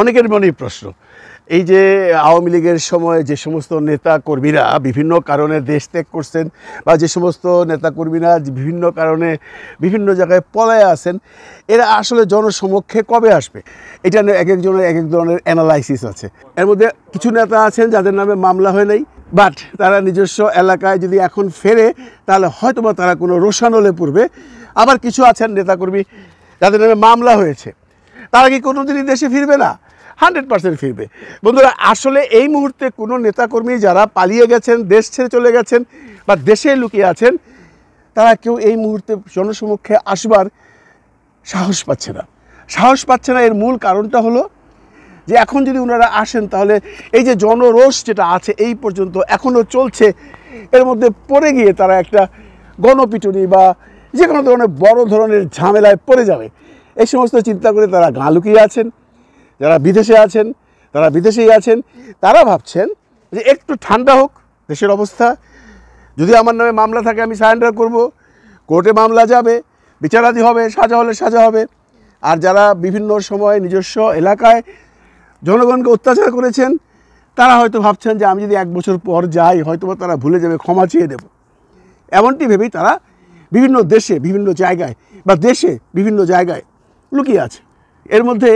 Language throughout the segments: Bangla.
অনেকের মনেই প্রশ্ন এই যে আওয়ামী লীগের সময় যে সমস্ত নেতা কর্মীরা বিভিন্ন কারণে দেশ ত্যাগ করছেন বা যে সমস্ত নেতা কর্মীরা বিভিন্ন কারণে বিভিন্ন জায়গায় পলায় আছেন এরা আসলে জনসমক্ষে কবে আসবে এটা এক একজনের এক এক ধরনের অ্যানালাইসিস আছে এর মধ্যে কিছু নেতা আছেন যাদের নামে মামলা হয় নাই বাট তারা নিজস্ব এলাকায় যদি এখন ফেরে তাহলে হয়তোবা তারা কোনো রোশানলে পূর্বে আবার কিছু আছেন নেতাকর্মী যাদের নামে মামলা হয়েছে তারা কি কোনো দিনই দেশে ফিরবে না হান্ড্রেড পার্সেন্ট ফিরবে বন্ধুরা আসলে এই মুহূর্তে কোনো নেতাকর্মী যারা পালিয়ে গেছেন দেশ ছেড়ে চলে গেছেন বা দেশে লুকিয়ে আছেন তারা কেউ এই মুহূর্তে জনসমক্ষে আসবার সাহস পাচ্ছে না সাহস পাচ্ছে না এর মূল কারণটা হলো যে এখন যদি ওনারা আসেন তাহলে এই যে জনরোষ যেটা আছে এই পর্যন্ত এখনও চলছে এর মধ্যে পড়ে গিয়ে তারা একটা গণপিটুনি বা যে কোনো ধরনের বড় ধরনের ঝামেলায় পড়ে যাবে এই সমস্ত চিন্তা করে তারা গা লুকিয়ে আছেন যারা বিদেশে আছেন তারা বিদেশেই আছেন তারা ভাবছেন যে একটু ঠান্ডা হোক দেশের অবস্থা যদি আমার নামে মামলা থাকে আমি সারেন্ডার করব কোর্টে মামলা যাবে বিচারাধি হবে সাজা হলে সাজা হবে আর যারা বিভিন্ন সময় নিজস্ব এলাকায় জনগণকে অত্যাচার করেছেন তারা হয়তো ভাবছেন যে আমি যদি এক বছর পর যাই হয়তো তারা ভুলে যাবে ক্ষমা চেয়ে দেব এমনটি ভেবেই তারা বিভিন্ন দেশে বিভিন্ন জায়গায় বা দেশে বিভিন্ন জায়গায় লুকিয়ে আছে এর মধ্যে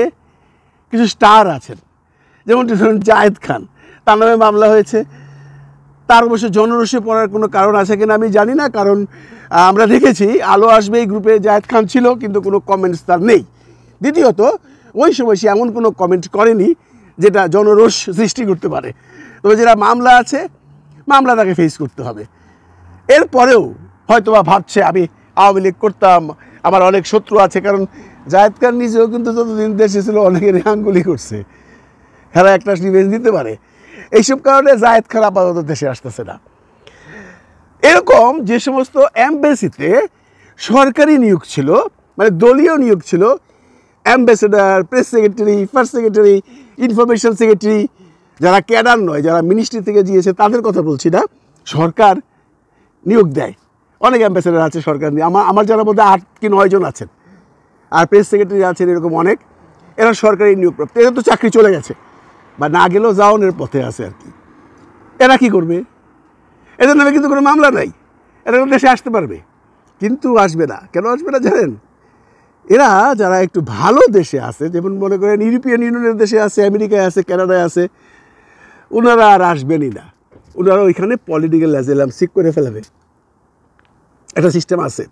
কিছু স্টার আছেন যেমন ধরুন জায়েদ খান তার নামে মামলা হয়েছে তার অবশ্য জনরসে পড়ার কোনো কারণ আছে কিনা আমি জানি না কারণ আমরা দেখেছি আলো আসবে এই গ্রুপে জায়েদ খান ছিল কিন্তু কোনো কমেন্টস তার নেই দ্বিতীয়ত ওই সময় সে এমন কোনো কমেন্ট করেনি যেটা জনরোষ সৃষ্টি করতে পারে তবে যেটা মামলা আছে মামলা তাকে ফেস করতে হবে এরপরেও হয়তোবা ভাবছে আমি আওয়ামী লীগ করতাম আমার অনেক শত্রু আছে কারণ জায়দ খান নিজেও কিন্তু যতদিন দেশে ছিল অনেকেরই আঙ্গুলি করছে এরা একটা ডিফেন্স দিতে পারে এইসব কারণে জায়দ খান আপাতত দেশে আসতেছে না এরকম যে সমস্ত অ্যাম্বেসিতে সরকারি নিয়োগ ছিল মানে দলীয় নিয়োগ ছিল ambassador press secretary first secretary information secretary যারা ক্যাডার নয় যারা মিনিস্ট্রি থেকে গিয়েছে তাদের কথা বলছি না সরকার নিয়োগ দেয় অনেক অ্যাম্বাসেডার আছে সরকার নিয়ে আমার আমার যারা মধ্যে আট কি নয়জন আছেন আর প্রেস সেক্রেটারি আছেন এরকম অনেক এরা সরকারি নিয়োগপ্রাপ্ত এরা তো চাকরি চলে গেছে বা না গেলেও জাওনের পথে আছে আর কি এরা কি করবে এদের নামে কিন্তু কোনো মামলা নাই এরা দেশে আসতে পারবে কিন্তু আসবে না কেন আসবে না জানেন এরা যারা একটু ভালো দেশে আছে যেমন মনে করেন ইউরোপিয়ান ইউনিয়নের দেশে আছে আমেরিকায় আছে ক্যানাডায় আছে ওনারা আর আসবেনই না ওনারা ওইখানে পলিটিক্যাল অ্যাজেলাম সিক করে ফেলাবে একটা সিস্টেম আছে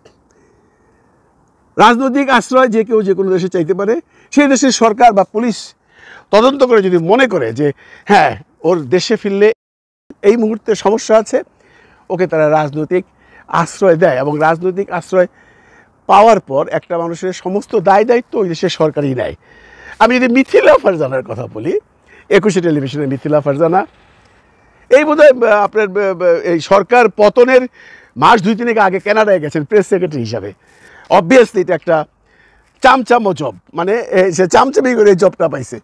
রাজনৈতিক আশ্রয় যে কেউ যে কোনো দেশে চাইতে পারে সেই দেশের সরকার বা পুলিশ তদন্ত করে যদি মনে করে যে হ্যাঁ ওর দেশে ফিরলে এই মুহূর্তে সমস্যা আছে ওকে তারা রাজনৈতিক আশ্রয় দেয় এবং রাজনৈতিক আশ্রয় পাওয়ার পর একটা মানুষের সমস্ত দায় দায়িত্ব ওই দেশের সরকারই নেয় আমি যদি মিথিলা ফারজানার কথা বলি একুশে টেলিভিশনে মিথিলা ফারজানা এই বোধহয় আপনার এই সরকার পতনের মাস দুই তিনেক আগে কেনাডায় গেছেন প্রেস সেক্রেটারি হিসাবে অবভিয়াসলি এটা একটা চামচামো জব মানে সে চামচামি করে জবটা পাইছে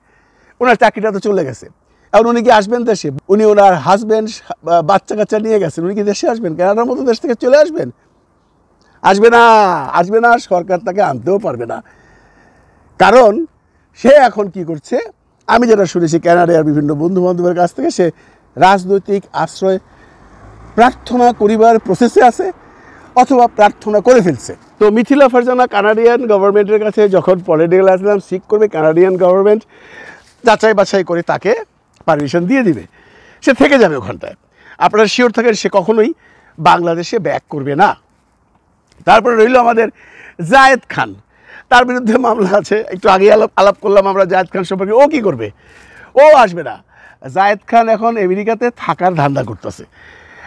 ওনার চাকরিটা তো চলে গেছে এখন উনি কি আসবেন দেশে উনি ওনার হাজব্যান্ড বাচ্চা কাচ্চা নিয়ে গেছেন উনি কি দেশে আসবেন কেনার মতো দেশ থেকে চলে আসবেন আসবে না আসবে না সরকার তাকে আনতেও পারবে না কারণ সে এখন কি করছে আমি যেটা শুনেছি ক্যানাডার বিভিন্ন বন্ধু বান্ধবের কাছ থেকে সে রাজনৈতিক আশ্রয় প্রার্থনা করিবার প্রসেসে আছে অথবা প্রার্থনা করে ফেলছে তো মিথিলা ফারজানা কানাডিয়ান গভর্নমেন্টের কাছে যখন পলিটিক্যাল আসলাম সিক করবে কানাডিয়ান গভর্নমেন্ট যাচাই বাছাই করে তাকে পারমিশন দিয়ে দিবে সে থেকে যাবে ওখানটায় আপনারা শিওর থাকেন সে কখনোই বাংলাদেশে ব্যাক করবে না তারপরে রইল আমাদের জায়েদ খান তার বিরুদ্ধে মামলা আছে একটু আগে আলাপ আলাপ করলাম আমরা জায়দ খান সম্পর্কে ও কি করবে ও আসবে না জায়েদ খান এখন আমেরিকাতে থাকার ধান্দা করতেছে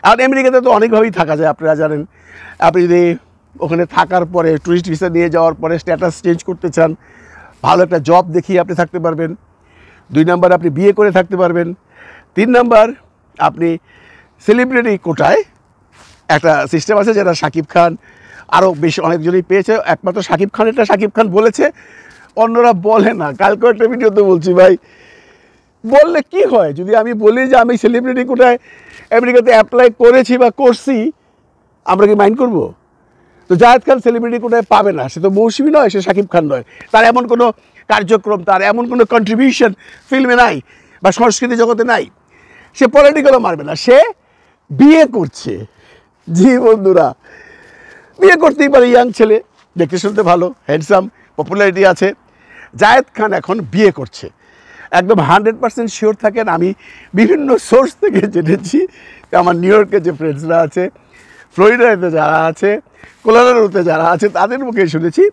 আর আমেরিকাতে তো অনেকভাবেই থাকা যায় আপনারা জানেন আপনি যদি ওখানে থাকার পরে ট্যুরিস্ট ভিসা নিয়ে যাওয়ার পরে স্ট্যাটাস চেঞ্জ করতে চান ভালো একটা জব দেখিয়ে আপনি থাকতে পারবেন দুই নাম্বার আপনি বিয়ে করে থাকতে পারবেন তিন নাম্বার আপনি সেলিব্রিটি কোটায় একটা সিস্টেম আছে যেটা সাকিব খান আরও বেশি অনেকজনই পেয়েছে একমাত্র সাকিব খান এটা সাকিব খান বলেছে অন্যরা বলে না কালকে একটা তো বলছি ভাই বললে কি হয় যদি আমি বলি যে আমি সেলিব্রিটি কোটায় আমেরিকাতে অ্যাপ্লাই করেছি বা করছি আমরা কি মাইন্ড করবো তো জায়দ খান সেলিব্রিটি কোটায় পাবে না সে তো মৌসুমি নয় সে শাকিব খান নয় তার এমন কোনো কার্যক্রম তার এমন কোনো কন্ট্রিবিউশন ফিল্মে নাই বা সংস্কৃতি জগতে নাই সে পলিটিক্যালও মারবে না সে বিয়ে করছে জি বন্ধুরা বিয়ে করতেই পারে ইয়াং ছেলে দেখতে শুনতে ভালো হ্যান্ডসাম পপুলারিটি আছে জায়েদ খান এখন বিয়ে করছে একদম হান্ড্রেড পার্সেন্ট শিওর থাকেন আমি বিভিন্ন সোর্স থেকে জেনেছি আমার নিউ ইয়র্কে যে ফ্রেন্ডসরা আছে ফ্লোরিডাতে যারা আছে কোলারারোতে যারা আছে তাদের মুখে শুনেছি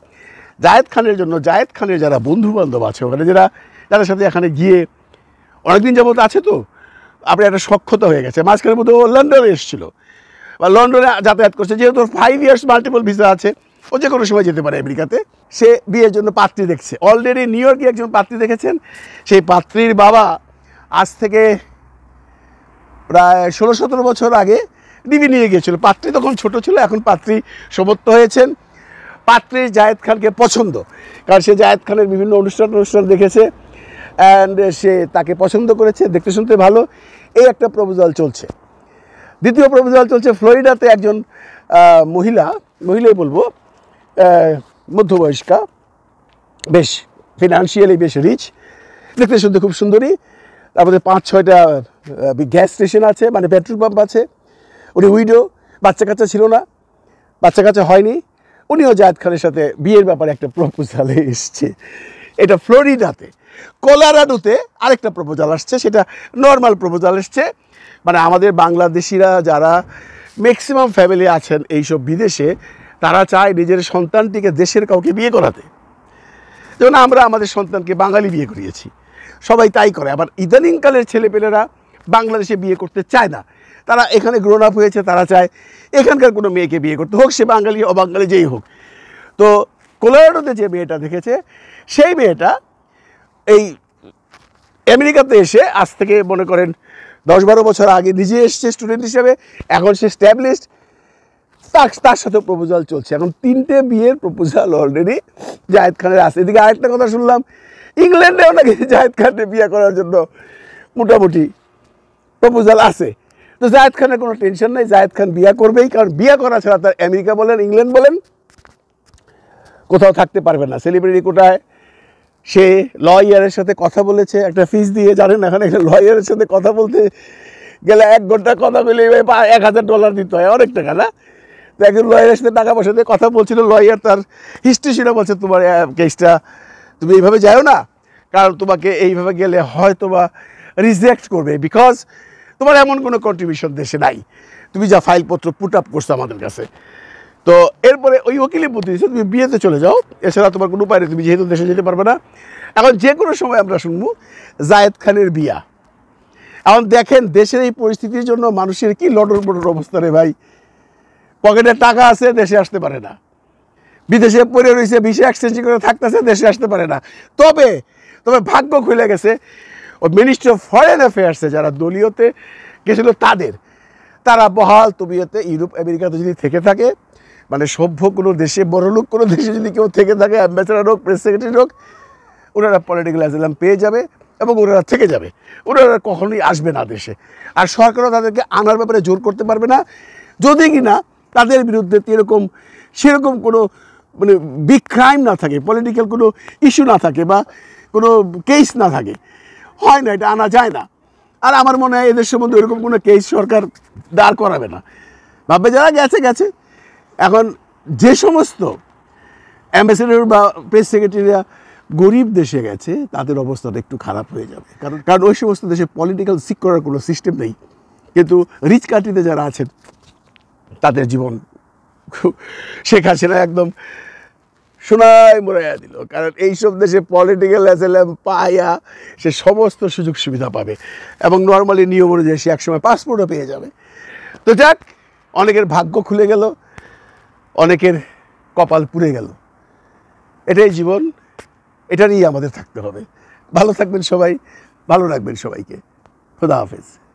জায়েদ খানের জন্য জায়েদ খানের যারা বন্ধুবান্ধব আছে ওখানে যারা যাদের সাথে এখানে গিয়ে অনেকদিন যাবত আছে তো আপনি একটা সক্ষতা হয়ে গেছে মাঝখানের মধ্যে ও লন্ডনে এসেছিলো বা লন্ডনে যাতায়াত করছে যেহেতু ফাইভ ইয়ার্স মাল্টিপল ভিসা আছে ও যে কোনো সময় যেতে পারে আমেরিকাতে সে বিয়ের জন্য পাত্রী দেখছে অলরেডি নিউ ইয়র্কে একজন পাত্রী দেখেছেন সেই পাত্রীর বাবা আজ থেকে প্রায় ষোলো সতেরো বছর আগে ডিবি নিয়ে গিয়েছিল পাত্রী তখন ছোট ছিল এখন পাত্রী সমর্থ হয়েছেন পাত্রীর জায়েদ খানকে পছন্দ কারণ সে জায়েদ খানের বিভিন্ন অনুষ্ঠান অনুষ্ঠান দেখেছে অ্যান্ড সে তাকে পছন্দ করেছে দেখতে শুনতে ভালো এই একটা প্রপোজাল চলছে দ্বিতীয় প্রপোজাল চলছে ফ্লোরিডাতে একজন মহিলা মহিলাই বলবো মধ্যবয়স্কা বেশ ফিনান্সিয়ালি বেশ রিচ দেখতে শুনতে খুব সুন্দরী আমাদের পাঁচ ছয়টা গ্যাস স্টেশন আছে মানে পেট্রোল পাম্প আছে উনি উইডো বাচ্চা কাচ্চা ছিল না বাচ্চা কাচ্চা হয়নি উনিও জায়দ খানের সাথে বিয়ের ব্যাপারে একটা প্রপোজালে এসছে এটা ফ্লোরিডাতে কোলারাডোতে আরেকটা প্রপোজাল আসছে সেটা নর্মাল প্রপোজাল এসছে মানে আমাদের বাংলাদেশিরা যারা ম্যাক্সিমাম ফ্যামিলি আছেন এইসব বিদেশে তারা চায় নিজের সন্তানটিকে দেশের কাউকে বিয়ে করাতে যেমন আমরা আমাদের সন্তানকে বাঙালি বিয়ে করিয়েছি সবাই তাই করে আবার ইদানিংকালের ছেলেপেলেরা বাংলাদেশে বিয়ে করতে চায় না তারা এখানে গ্রোন আপ হয়েছে তারা চায় এখানকার কোনো মেয়েকে বিয়ে করতে হোক সে বাঙালি অবাঙালি যেই হোক তো কোলোরাডোতে যে মেয়েটা দেখেছে সেই মেয়েটা এই আমেরিকাতে এসে আজ থেকে মনে করেন দশ বারো বছর আগে নিজে এসছে স্টুডেন্ট হিসেবে এখন সে স্ট্যাবলিশড তার তার সাথে প্রপোজাল চলছে এখন তিনটে বিয়ের প্রপোজাল অলরেডি জাহেদ খানের আছে এদিকে আরেকটা কথা শুনলাম ইংল্যান্ডে নাকি জাহেদ খানকে বিয়ে করার জন্য মোটামুটি প্রপোজাল আছে তো জাহেদ খানের কোনো টেনশন নেই জাহেদ খান বিয়ে করবেই কারণ বিয়ে করা ছাড়া তার আমেরিকা বলেন ইংল্যান্ড বলেন কোথাও থাকতে পারবে না সেলিব্রিটি কোটায় সে লয়ারের সাথে কথা বলেছে একটা ফিস দিয়ে জানেন এখন একটা লয়ারের সাথে কথা বলতে গেলে এক ঘন্টা কথা বলে এক হাজার ডলার দিতে হয় অনেক টাকা না একজন লয়ারের সাথে টাকা পয়সা দিয়ে কথা বলছিল লয়ার তার হিস্ট্রি ছিল বলছে তোমার কেসটা তুমি এইভাবে যাও না কারণ তোমাকে এইভাবে গেলে হয়তো বা রিজেক্ট করবে বিকজ তোমার এমন কোনো কন্ট্রিবিউশন দেশে নাই তুমি যা ফাইলপত্র পুট আপ করছো আমাদের কাছে তো এরপরে ওই ওকিলের বুদ্ধি দিচ্ছে তুমি বিয়েতে চলে যাও এছাড়া তোমার কোনো উপায় নেই তুমি যেহেতু দেশে যেতে পারবে না এখন যে কোনো সময় আমরা শুনবো জায়েদ খানের বিয়া এখন দেখেন দেশের এই পরিস্থিতির জন্য মানুষের কি লটর মটর অবস্থা রে ভাই পকেটে টাকা আছে দেশে আসতে পারে না বিদেশে পড়ে রয়েছে বিশে এক্সচেঞ্জ করে থাকতেছে দেশে আসতে পারে না তবে তবে ভাগ্য খুলে গেছে ও মিনিস্ট্রি অফ ফরেন অ্যাফেয়ার্সে যারা দলীয়তে গেছিল তাদের তারা বহাল তবিয়তে ইউরোপ আমেরিকাতে যদি থেকে থাকে মানে সভ্য কোনো দেশে বড়লোক কোনো দেশে যদি কেউ থেকে থাকে অ্যাম্বাসেডার হোক প্রেস সেক্রেটারি হোক ওনারা পলিটিক্যাল অ্যাসাইলাম পেয়ে যাবে এবং ওনারা থেকে যাবে ওনারা কখনোই আসবে না দেশে আর সরকারও তাদেরকে আনার ব্যাপারে জোর করতে পারবে না যদি কি না তাদের বিরুদ্ধে এরকম সেরকম কোনো মানে বিগ ক্রাইম না থাকে পলিটিক্যাল কোনো ইস্যু না থাকে বা কোনো কেস না থাকে হয় না এটা আনা যায় না আর আমার মনে হয় এদের সম্বন্ধে ওইরকম কোনো কেস সরকার দাঁড় করাবে না ভাববে যারা গেছে গেছে এখন যে সমস্ত অ্যাম্বাসেডর বা প্রেস সেক্রেটারিরা গরিব দেশে গেছে তাদের অবস্থাটা একটু খারাপ হয়ে যাবে কারণ কারণ ওই সমস্ত দেশে পলিটিক্যাল সিক করার কোনো সিস্টেম নেই কিন্তু রিচ কার্টিতে যারা আছেন তাদের জীবন শেখ হাসিনা একদম সোনায় মরাইয়া দিল কারণ এইসব দেশে পলিটিক্যাল অ্যাসেলাম পায়া সে সমস্ত সুযোগ সুবিধা পাবে এবং নর্মালি নিয়ম অনুযায়ী সে একসময় পাসপোর্টও পেয়ে যাবে তো যাক অনেকের ভাগ্য খুলে গেল অনেকের কপাল পুড়ে গেল এটাই জীবন এটা নিয়ে আমাদের থাকতে হবে ভালো থাকবেন সবাই ভালো রাখবেন সবাইকে খুদা হাফেজ